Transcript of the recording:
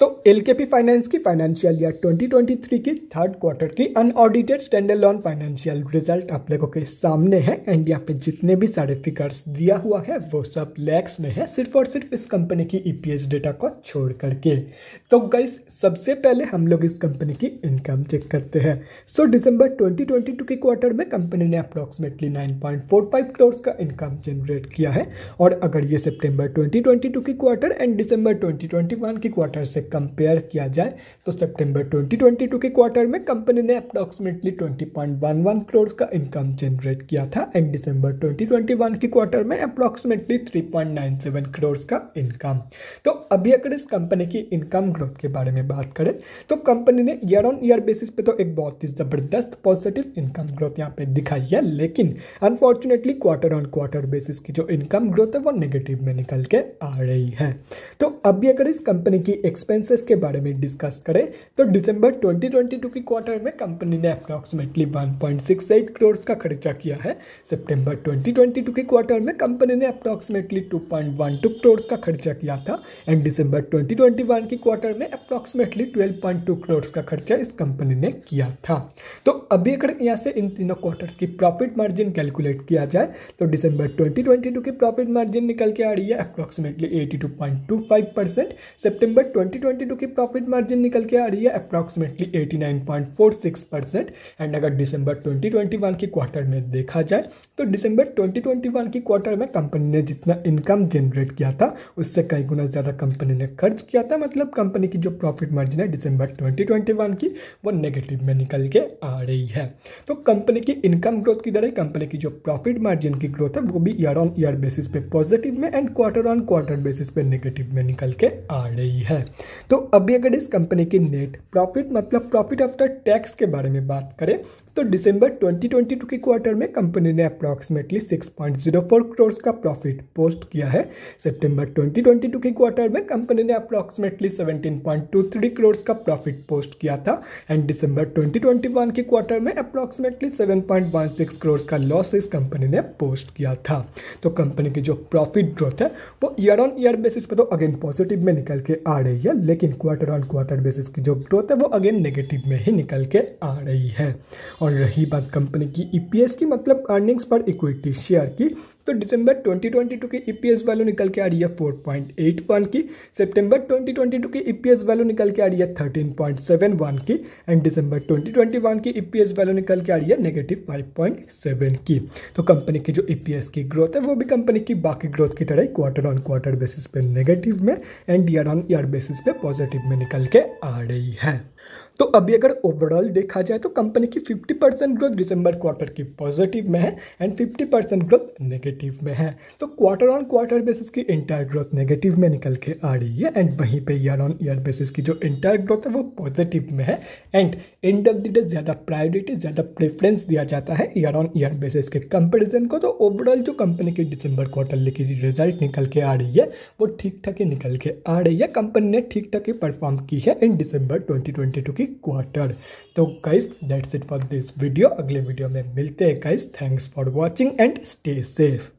तो L K P finance की financial year 2023 की थर्ड क्वार्टर की unaudited standalone financial result आप लोगों के सामने है एंड यहाँ पे जितने भी सारे फिगर्स दिया हुआ है वो सब लैक्स में है सिर्फ और सिर्फ इस कंपनी की ईपीएस e डेटा को छोड़ करके तो गई सबसे पहले हम लोग इस कंपनी की इनकम चेक करते हैं सो डिसम्बर ट्वेंटी के क्वार्टर में कंपनी ने अप्रॉक्सीमेटली नाइन करोड़ का इनकम जनरेट किया है और अगर ये सेप्टेम्बर ट्वेंटी के क्वार्टर एंड ट्वेंटी ट्वेंटी की क्वार्टर से कंपेयर किया जाए तो सितंबर 2022 के क्वार्टर में कंपनी ने अप्रॉक्सीमेटली 20.11 करोड़ का इनकम जनरेट किया था एंड दिसंबर 2021 के क्वार्टर में अप्रॉक्सीमेटली 3.97 करोड़ का इनकम तो अभी अगर इस कंपनी की इनकम ग्रोथ के बारे में बात करें तो कंपनी ने ईयर ऑन ईयर बेसिस पे तो एक बहुत ही ज़बरदस्त पॉजिटिव इनकम ग्रोथ यहाँ पे दिखाई है लेकिन unfortunately quarter on quarter basis की जो इनकम ग्रोथ है वो नेगेटिव में निकल के आ रही है तो अभी अगर इस कंपनी की एक्सपेंस एक्सपेंसेस के बारे में डिस्कस करें तो दिसंबर 2022 की क्वार्टर में कंपनी ने अप्रॉक्सिमेटली 1.68 करोड़ का खर्चा किया है सितंबर 2022 के क्वार्टर में कंपनी ने अप्रॉक्सिमेटली 2.12 करोड़ का खर्चा किया था एंड दिसंबर 2021 की क्वार्टर में अप्रॉक्सिमेटली 12.2 करोड़ का खर्चा इस कंपनी ने किया था तो अभी अगर यहाँ से इन तीनों क्वार्टर्स की प्रॉफिट मार्जिन कैलकुलेट किया जाए तो दिसंबर 2022 की प्रॉफिट मार्जिन निकल के आ रही है अप्रॉक्सीमेटली 82.25 परसेंट सेप्टेंबर ट्वेंटी 2022 की प्रॉफिट मार्जिन निकल के आ रही है अप्रॉक्सिमेटली 89.46 परसेंट एंड अगर दिसंबर 2021 की क्वार्टर में देखा जाए तो दिसंबर 2021 की क्वार्टर में कंपनी ने जितना इनकम जनरेट किया था उससे कई गुना ज़्यादा कंपनी ने खर्च किया था मतलब कंपनी की जो प्रॉफिट मार्जिन है दिसंबर ट्वेंटी की वो नेगेटिव में निकल के आ रही है तो कंपनी की इनकम ग्रोथ की दर कंपनी की जो प्रॉफिट मार्जिन की ग्रोथ है वो भी ईयर ऑन ईयर बेसिस पे पॉजिटिव में and quarter on quarter basis पे नेगेटिव में निकल के आ रही है तो अभी अगर इस कंपनी की नेट प्रॉफिट मतलब प्रॉफिट आफ्टर टैक्स के बारे में बात करें तो दिसंबर 2022 के क्वार्टर में कंपनी ने अप्रॉक्सिमेटली 6.04 करोड़ का प्रॉफिट पोस्ट किया है सितंबर 2022 के क्वार्टर में कंपनी ने अप्रॉक्सिमेटली 17.23 करोड़ का प्रॉफिट पोस्ट किया था एंड दिसंबर 2021 के क्वार्टर में अप्रॉक्सिमेटली 7.16 करोड़ का लॉस इस कंपनी ने पोस्ट किया था तो कंपनी की जो प्रॉफिट ग्रोथ है वो ईयर ऑन ईयर बेसिस पर तो अगेन पॉजिटिव में निकल के आ रही है लेकिन क्वार्टर ऑन क्वार्टर बेसिस की जो ग्रोथ है वो अगेन नेगेटिव में ही निकल के आ रही है और रही बात कंपनी की ईपीएस की मतलब अर्निंग्स पर इक्विटी शेयर की तो दिसंबर 2022 की ईपीएस वैल्यू निकल के आ रही है 4.81 की सितंबर 2022 की ईपीएस वैल्यू निकल के आ रही है 13.71 की एंड दिसंबर 2021 की ईपीएस वैल्यू निकल के आ रही है नेगेटिव 5.7 की तो कंपनी e की जो ईपीएस की ग्रोथ है वो भी कंपनी की बाकी ग्रोथ की तरह क्वार्टर ऑन क्वार्टर बेसिस पे नेगेटिव में and year on year basis पे पॉजिटिव में निकल के आ रही है तो अभी अगर ओवरऑल देखा जाए तो कंपनी की 50 परसेंट ग्रोथ दिसंबर क्वार्टर की पॉजिटिव में है एंड 50 परसेंट ग्रोथ नेगेटिव में है तो क्वार्टर ऑन क्वार्टर बेसिस की इंटायर ग्रोथ नेगेटिव में निकल के आ रही है एंड वहीं पे ईयर ऑन ईयर बेसिस की जो इंटायर ग्रोथ है वो पॉजिटिव में है and end of the day ज़्यादा प्रायोरिटी ज़्यादा प्रेफरेंस दिया जाता है ईयर ऑन ईयर बेसिस के कंपेरिजन को तो ओवरऑल जो कंपनी की दिसंबर क्वार्टर की रिजल्ट निकल के आ रही है वो ठीक ठाक ही निकल के आ रही है कंपनी ने ठीक ठाक ही परफॉर्म की है इन दिसंबर ट्वेंटी की क्वार्टर तो guys that's it for this video अगले वीडियो में मिलते हैं guys thanks for watching and stay safe